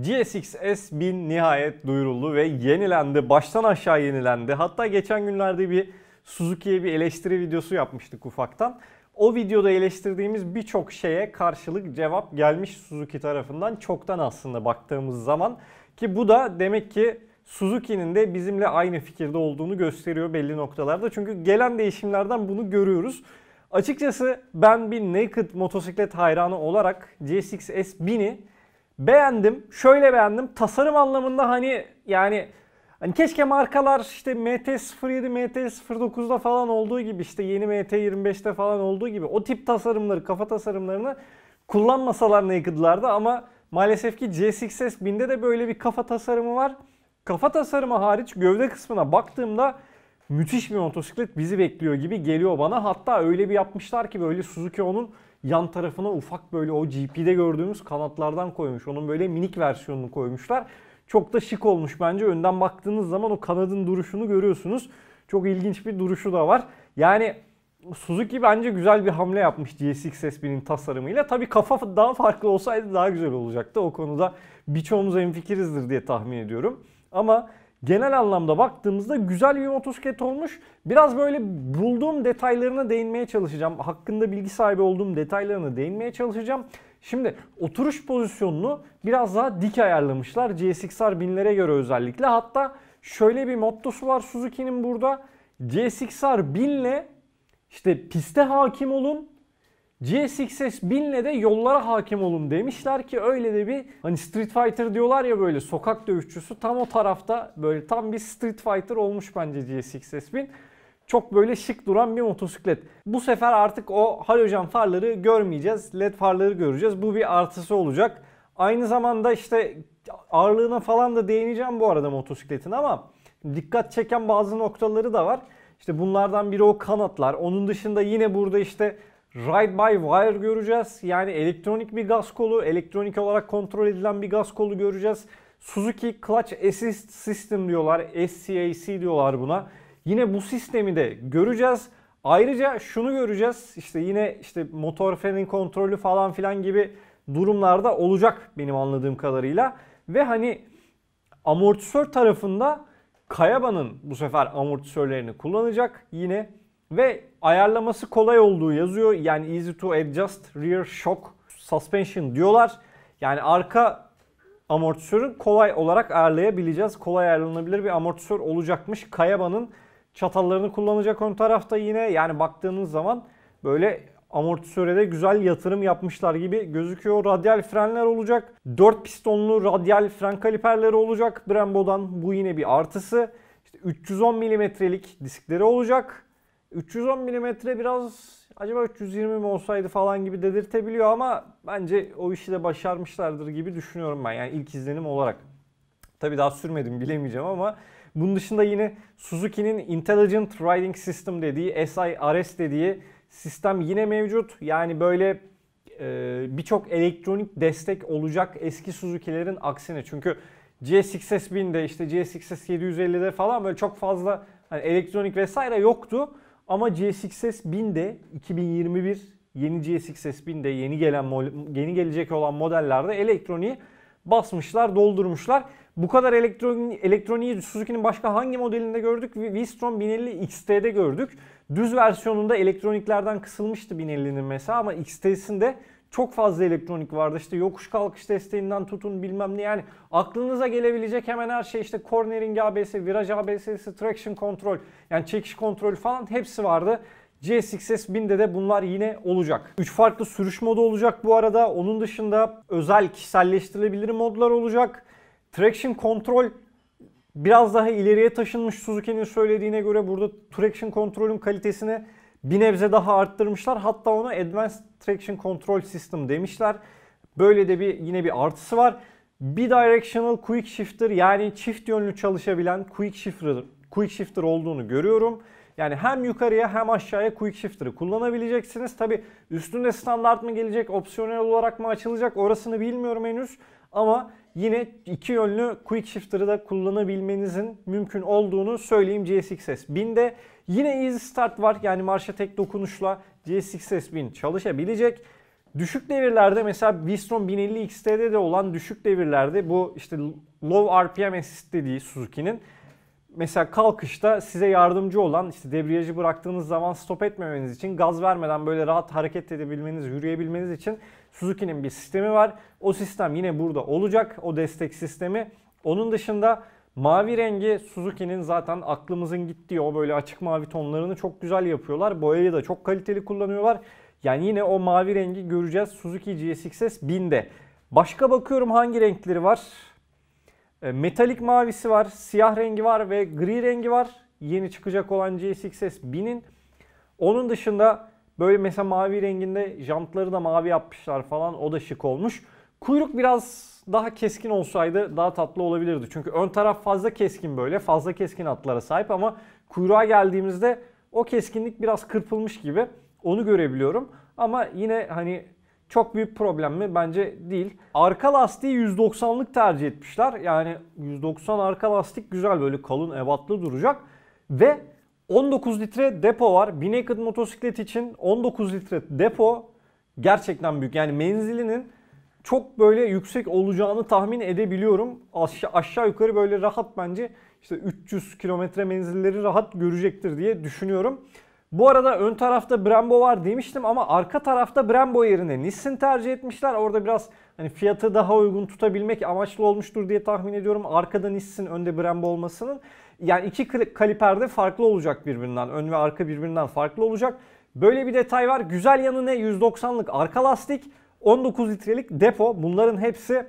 GSX S1000 nihayet duyuruldu ve yenilendi. Baştan aşağı yenilendi. Hatta geçen günlerde bir Suzuki'ye bir eleştiri videosu yapmıştık ufaktan. O videoda eleştirdiğimiz birçok şeye karşılık cevap gelmiş Suzuki tarafından çoktan aslında baktığımız zaman. Ki bu da demek ki Suzuki'nin de bizimle aynı fikirde olduğunu gösteriyor belli noktalarda. Çünkü gelen değişimlerden bunu görüyoruz. Açıkçası ben bir naked motosiklet hayranı olarak GSX S1000'i Beğendim. Şöyle beğendim. Tasarım anlamında hani yani Hani keşke markalar işte MT-07, MT-09'da falan olduğu gibi işte yeni MT-25'te falan olduğu gibi o tip tasarımları, kafa tasarımlarını kullanmasalar Naked'larda ama maalesef ki C6S1000'de de böyle bir kafa tasarımı var. Kafa tasarımı hariç gövde kısmına baktığımda müthiş bir motosiklet bizi bekliyor gibi geliyor bana. Hatta öyle bir yapmışlar ki böyle Suzuki onun yan tarafına ufak böyle o GP'de gördüğümüz kanatlardan koymuş. Onun böyle minik versiyonunu koymuşlar. Çok da şık olmuş bence. Önden baktığınız zaman o kanadın duruşunu görüyorsunuz. Çok ilginç bir duruşu da var. Yani Suzuki bence güzel bir hamle yapmış GSX-S1'in tasarımıyla. Tabii kafa daha farklı olsaydı daha güzel olacaktı. O konuda birçoğumuz fikirizdir diye tahmin ediyorum. Ama genel anlamda baktığımızda güzel bir motosiklet olmuş. Biraz böyle bulduğum detaylarına değinmeye çalışacağım. Hakkında bilgi sahibi olduğum detaylarına değinmeye çalışacağım. Şimdi oturuş pozisyonunu biraz daha dik ayarlamışlar. GSX-R 1000'lere göre özellikle. Hatta şöyle bir mottosu var Suzuki'nin burada. GSX-R 1000 ile işte piste hakim olun GSXS 1000 ile de yollara hakim olun demişler ki öyle de bir hani Street Fighter diyorlar ya böyle sokak dövüşçüsü tam o tarafta böyle tam bir Street Fighter olmuş bence GSXS 1000. Çok böyle şık duran bir motosiklet. Bu sefer artık o halojen farları görmeyeceğiz. LED farları göreceğiz. Bu bir artısı olacak. Aynı zamanda işte ağırlığına falan da değineceğim bu arada motosikletin ama dikkat çeken bazı noktaları da var. İşte bunlardan biri o kanatlar. Onun dışında yine burada işte Ride by wire göreceğiz. Yani elektronik bir gaz kolu, elektronik olarak kontrol edilen bir gaz kolu göreceğiz. Suzuki Clutch Assist System diyorlar. SCAC diyorlar buna. Yine bu sistemi de göreceğiz. Ayrıca şunu göreceğiz. İşte yine işte motor frenin kontrolü falan filan gibi durumlarda olacak benim anladığım kadarıyla. Ve hani amortisör tarafında Kayaba'nın bu sefer amortisörlerini kullanacak. Yine ve ayarlaması kolay olduğu yazıyor. Yani easy to adjust rear shock suspension diyorlar. Yani arka amortisörün kolay olarak ayarlayabileceğiz. Kolay ayarlanabilir bir amortisör olacakmış. Kayaba'nın çatallarını kullanacak ön tarafta yine. Yani baktığınız zaman böyle amortisöre de güzel yatırım yapmışlar gibi gözüküyor. Radyal frenler olacak. 4 pistonlu radyal fren kaliperleri olacak. Brembo'dan bu yine bir artısı. İşte 310 milimetrelik diskleri olacak. 310 mm biraz acaba 320 mi olsaydı falan gibi dedirtebiliyor ama bence o işi de başarmışlardır gibi düşünüyorum ben. Yani ilk izlenim olarak. tabi daha sürmedim bilemeyeceğim ama bunun dışında yine Suzuki'nin Intelligent Riding System dediği SIRS dediği sistem yine mevcut. Yani böyle e, birçok elektronik destek olacak eski Suzuki'lerin aksine. Çünkü GSX-S1000'de işte GSX-S750'de falan böyle çok fazla hani elektronik vesaire yoktu. Ama GSX-S 1000 de 2021 yeni GSX-S 1000 de yeni gelen yeni gelecek olan modellerde elektroniği basmışlar, doldurmuşlar. Bu kadar elektron, elektroniği Suzuki'nin başka hangi modelinde gördük? Vistron 1050 XT'de gördük. Düz versiyonunda elektroniklerden kısılmıştı 1050'nin mesela ama XT'sinde çok fazla elektronik vardı işte yokuş kalkış desteğinden tutun bilmem ne yani aklınıza gelebilecek hemen her şey işte cornering ABS, viraj ABS'si, traction control yani çekiş kontrol falan hepsi vardı. GSX-S1000'de de bunlar yine olacak. 3 farklı sürüş modu olacak bu arada. Onun dışında özel kişiselleştirilebilir modlar olacak. Traction Control biraz daha ileriye taşınmış Suzuki'nin söylediğine göre burada traction kontrolün kalitesini bir nebze daha arttırmışlar. Hatta ona Advanced Traction Control System demişler. Böyle de bir yine bir artısı var. Bidirectional Quick Shifter yani çift yönlü çalışabilen Quick Shifter, quick shifter olduğunu görüyorum. Yani hem yukarıya hem aşağıya quick shifter'ı kullanabileceksiniz. Tabi üstünde standart mı gelecek, opsiyonel olarak mı açılacak orasını bilmiyorum henüz. Ama yine iki yönlü quick shifter'ı da kullanabilmenizin mümkün olduğunu söyleyeyim GSX-S 1000'de. Yine easy start var. Yani marşa tek dokunuşla GSX-S1000 çalışabilecek. Düşük devirlerde mesela Vistron 1050 XT'de de olan düşük devirlerde bu işte low RPM assist dediği Suzuki'nin mesela kalkışta size yardımcı olan işte debriyajı bıraktığınız zaman stop etmemeniz için gaz vermeden böyle rahat hareket edebilmeniz, yürüyebilmeniz için Suzuki'nin bir sistemi var. O sistem yine burada olacak. O destek sistemi. Onun dışında Mavi rengi Suzuki'nin zaten aklımızın gittiği o böyle açık mavi tonlarını çok güzel yapıyorlar. Boyayı da çok kaliteli kullanıyorlar. Yani yine o mavi rengi göreceğiz Suzuki GSX-S 1000'de. Başka bakıyorum hangi renkleri var. E, metalik mavisi var, siyah rengi var ve gri rengi var. Yeni çıkacak olan GSX-S 1000'in. Onun dışında böyle mesela mavi renginde jantları da mavi yapmışlar falan. O da şık olmuş. Kuyruk biraz daha keskin olsaydı daha tatlı olabilirdi. Çünkü ön taraf fazla keskin böyle. Fazla keskin atlara sahip ama kuyruğa geldiğimizde o keskinlik biraz kırpılmış gibi. Onu görebiliyorum. Ama yine hani çok büyük problem mi? Bence değil. Arka lastiği 190'lık tercih etmişler. Yani 190 arka lastik güzel böyle kalın ebatlı duracak. Ve 19 litre depo var. Binaked motosiklet için 19 litre depo gerçekten büyük. Yani menzilinin çok böyle yüksek olacağını tahmin edebiliyorum. Aşağı, aşağı yukarı böyle rahat bence işte 300 kilometre menzilleri rahat görecektir diye düşünüyorum. Bu arada ön tarafta Brembo var demiştim ama arka tarafta Brembo yerine Nissan tercih etmişler. Orada biraz hani fiyatı daha uygun tutabilmek amaçlı olmuştur diye tahmin ediyorum. Arkada Nissan önde Brembo olmasının. Yani iki kaliperde farklı olacak birbirinden. Ön ve arka birbirinden farklı olacak. Böyle bir detay var. Güzel yanı ne? 190'lık arka lastik. 19 litrelik depo bunların hepsi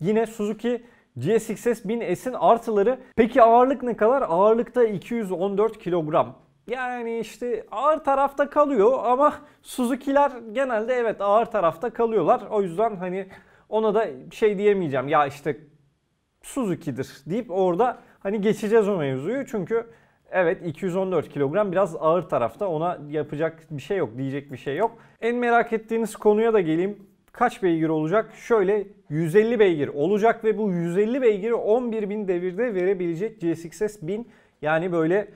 yine Suzuki GSX-S 1000S'in artıları. Peki ağırlık ne kadar? Ağırlıkta 214 kilogram. Yani işte ağır tarafta kalıyor ama Suzuki'ler genelde evet ağır tarafta kalıyorlar. O yüzden hani ona da şey diyemeyeceğim ya işte Suzuki'dir deyip orada hani geçeceğiz o mevzuyu. Çünkü Evet 214 kilogram biraz ağır tarafta ona yapacak bir şey yok diyecek bir şey yok. En merak ettiğiniz konuya da geleyim. Kaç beygir olacak? Şöyle 150 beygir olacak ve bu 150 beygiri 11.000 devirde verebilecek gsx s 1000. Yani böyle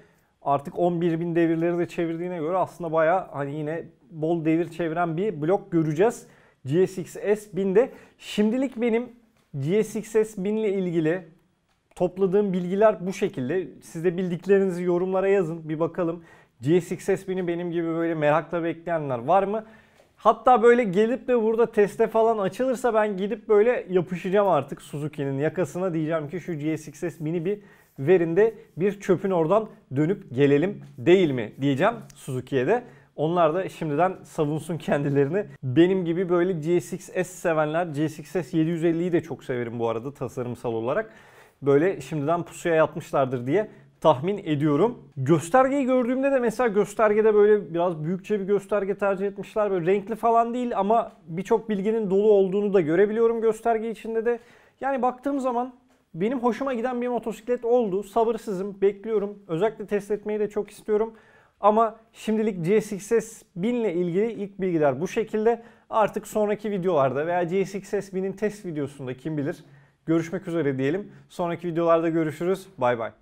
artık 11.000 devirleri de çevirdiğine göre aslında baya hani yine bol devir çeviren bir blok göreceğiz. GSX-S1000'de. Şimdilik benim GSX-S1000 ile ilgili topladığım bilgiler bu şekilde. Siz de bildiklerinizi yorumlara yazın. Bir bakalım. GSX-S1000'i benim gibi böyle merakla bekleyenler var mı? Hatta böyle gelip de burada teste falan açılırsa ben gidip böyle yapışacağım artık Suzuki'nin yakasına diyeceğim ki şu GSX-S mini bir verin de bir çöpün oradan dönüp gelelim değil mi diyeceğim Suzuki'ye de. Onlar da şimdiden savunsun kendilerini. Benim gibi böyle GSX-S sevenler, GSX-S 750'yi de çok severim bu arada tasarımsal olarak böyle şimdiden pusuya yatmışlardır diye tahmin ediyorum. Göstergeyi gördüğümde de mesela göstergede böyle biraz büyükçe bir gösterge tercih etmişler. Böyle renkli falan değil ama birçok bilginin dolu olduğunu da görebiliyorum gösterge içinde de. Yani baktığım zaman benim hoşuma giden bir motosiklet oldu. Sabırsızım, bekliyorum. Özellikle test etmeyi de çok istiyorum. Ama şimdilik GSX-S 1000 ile ilgili ilk bilgiler bu şekilde. Artık sonraki videolarda veya GSX-S 1000'in test videosunda kim bilir Görüşmek üzere diyelim. Sonraki videolarda görüşürüz. Bay bay.